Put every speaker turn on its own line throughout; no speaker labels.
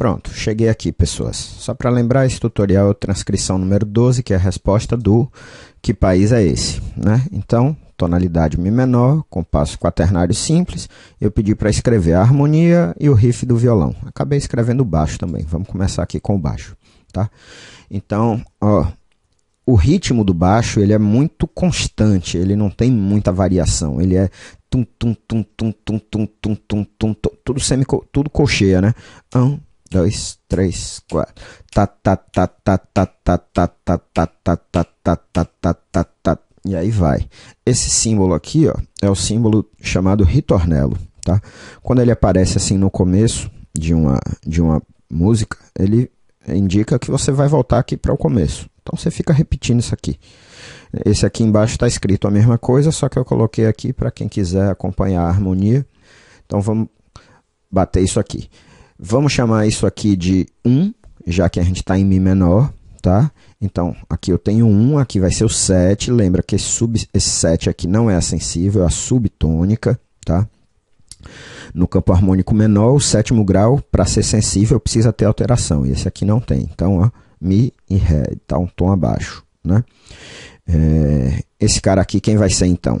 Pronto, cheguei aqui, pessoas. Só para lembrar, esse tutorial é a transcrição número 12, que é a resposta do que país é esse, né? Então, tonalidade Mi menor, compasso quaternário simples. Eu pedi para escrever a harmonia e o riff do violão. Acabei escrevendo o baixo também. Vamos começar aqui com o baixo, tá? Então, ó, o ritmo do baixo ele é muito constante, ele não tem muita variação, ele é tum tum tum tum tum tum tum tum tum, tudo semico, tudo colcheia, né? Um, dois, três, quatro. E aí vai. Esse símbolo aqui, ó, é o símbolo chamado ritornelo, tá? Quando ele aparece assim no começo de uma de uma música, ele indica que você vai voltar aqui para o começo. Então você fica repetindo isso aqui. Esse aqui embaixo está escrito a mesma coisa, só que eu coloquei aqui para quem quiser acompanhar a harmonia. Então vamos bater isso aqui. Vamos chamar isso aqui de 1, já que a gente está em Mi menor, tá? Então, aqui eu tenho 1, aqui vai ser o 7. Lembra que esse, sub, esse 7 aqui não é a sensível, é a subtônica, tá? No campo harmônico menor, o sétimo grau, para ser sensível, precisa ter alteração. E esse aqui não tem. Então, ó, Mi e Ré, está um tom abaixo, né? É, esse cara aqui, quem vai ser então?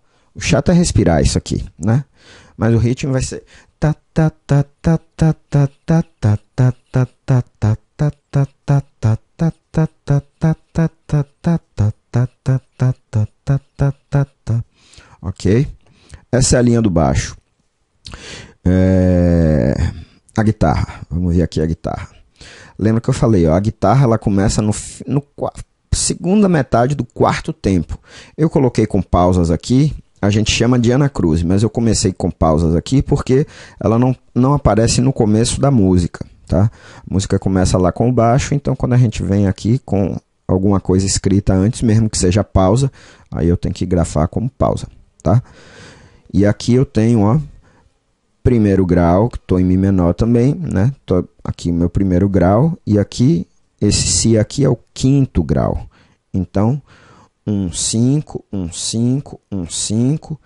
O chato é respirar isso aqui, né? Mas o ritmo vai ser OK? Essa é a linha do baixo. a guitarra. Vamos ver aqui a guitarra. Lembra que eu falei, ó, a guitarra ela começa no, no segunda metade do quarto tempo. Eu coloquei com pausas aqui, a gente chama de Ana Cruz, mas eu comecei com pausas aqui porque ela não, não aparece no começo da música. Tá? A música começa lá com o baixo, então quando a gente vem aqui com alguma coisa escrita antes, mesmo que seja pausa, aí eu tenho que grafar como pausa. Tá? E aqui eu tenho ó, primeiro grau, que estou em Mi menor também, né? Tô aqui meu primeiro grau, e aqui, esse Si aqui é o quinto grau. Então, um cinco um cinco um cinco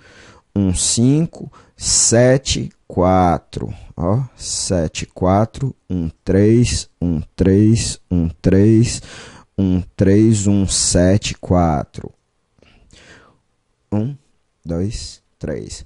um cinco sete quatro ó sete quatro um três um três um três um três um sete quatro um dois três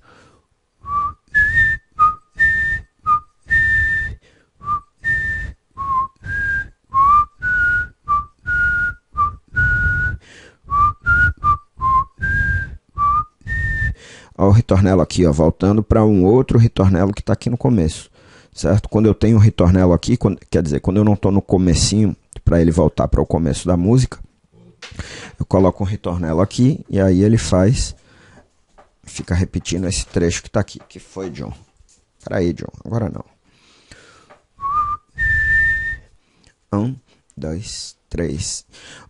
Olha o ritornelo aqui, ó, voltando para um outro ritornelo que está aqui no começo, certo? Quando eu tenho um ritornelo aqui, quando, quer dizer, quando eu não estou no comecinho, para ele voltar para o começo da música, eu coloco um ritornelo aqui e aí ele faz, fica repetindo esse trecho que está aqui, que foi John. aí John, agora não. Um, dois, três.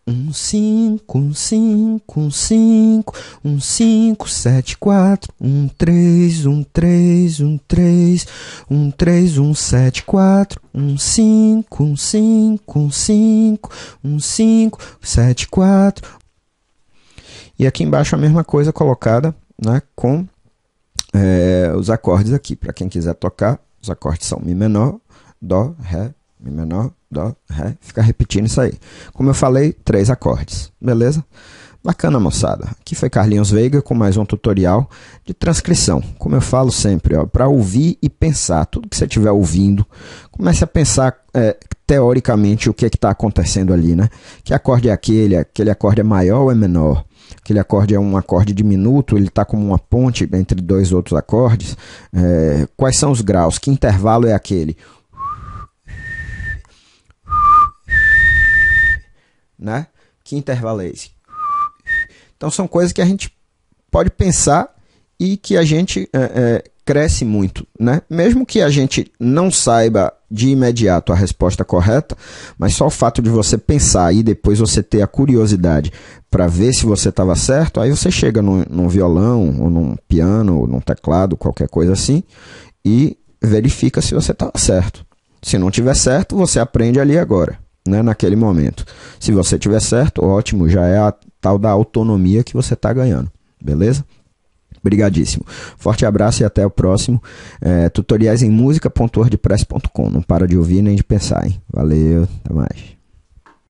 Um, cinco, um, cinco, um, cinco, um, cinco, sete, quatro. Um, três, um, três, um, três, um, três, um, sete, quatro. Um, cinco, um, cinco, um, cinco, um, cinco, sete, quatro. E aqui embaixo a mesma coisa colocada, né, com é, os acordes aqui. Para quem quiser tocar, os acordes são Mi menor, Dó, Ré, Mi menor, Dó, Ré, ficar repetindo isso aí. Como eu falei, três acordes, beleza? Bacana, moçada. Aqui foi Carlinhos Veiga com mais um tutorial de transcrição. Como eu falo sempre, para ouvir e pensar, tudo que você estiver ouvindo, comece a pensar é, teoricamente o que é está acontecendo ali, né? Que acorde é aquele? Aquele acorde é maior ou é menor? Aquele acorde é um acorde diminuto, ele está como uma ponte entre dois outros acordes. É, quais são os graus? Que intervalo é aquele? né? Que intervalo é esse? Então são coisas que a gente pode pensar e que a gente é, é, cresce muito, né? Mesmo que a gente não saiba de imediato a resposta correta, mas só o fato de você pensar e depois você ter a curiosidade para ver se você estava certo, aí você chega num, num, violão, ou num piano, ou num teclado, qualquer coisa assim, e verifica se você estava certo. Se não tiver certo, você aprende ali agora né, naquele momento. Se você tiver certo, ótimo, já é a tal da autonomia que você está ganhando, beleza? Obrigadíssimo, Forte abraço e até o próximo. É, tutoriais em música.wordpress.com. Não para de ouvir nem de pensar, hein? Valeu, até mais.